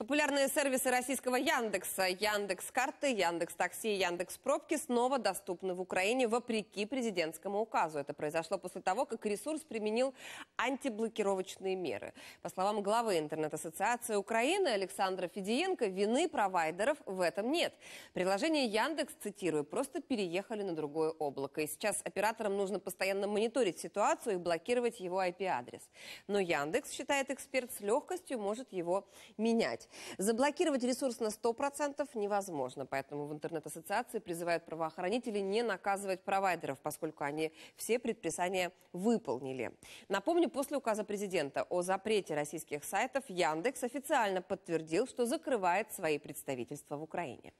Популярные сервисы российского Яндекса, Яндекс карты, Яндекс такси и Яндекс пробки снова доступны в Украине вопреки президентскому указу. Это произошло после того, как ресурс применил антиблокировочные меры. По словам главы интернет-ассоциации Украины Александра Федиенко, вины провайдеров в этом нет. Приложение Яндекс, цитирую, просто переехали на другое облако. И сейчас операторам нужно постоянно мониторить ситуацию и блокировать его IP-адрес. Но Яндекс, считает эксперт, с легкостью может его менять. Заблокировать ресурс на 100% невозможно, поэтому в интернет-ассоциации призывают правоохранители не наказывать провайдеров, поскольку они все предписания выполнили. Напомню, после указа президента о запрете российских сайтов Яндекс официально подтвердил, что закрывает свои представительства в Украине.